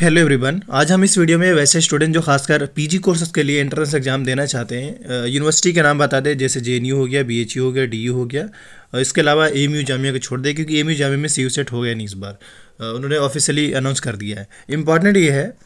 hello everyone आज हम इस वीडियो में वैसे स्टूडेंट जो खासकर पीजी कोर्सेज के लिए एंट्रेंस एग्जाम देना चाहते हैं यूनिवर्सिटी के नाम बता दें जैसे जे हो गया बी हो गया डी हो गया और इसके अलावा एम यू जामिया को छोड़ दें क्योंकि एम यू जामिया में सी सेट हो गया नहीं इस बार उन्होंने ऑफिशियली अनाउंस कर दिया है इंपॉर्टेंट ये है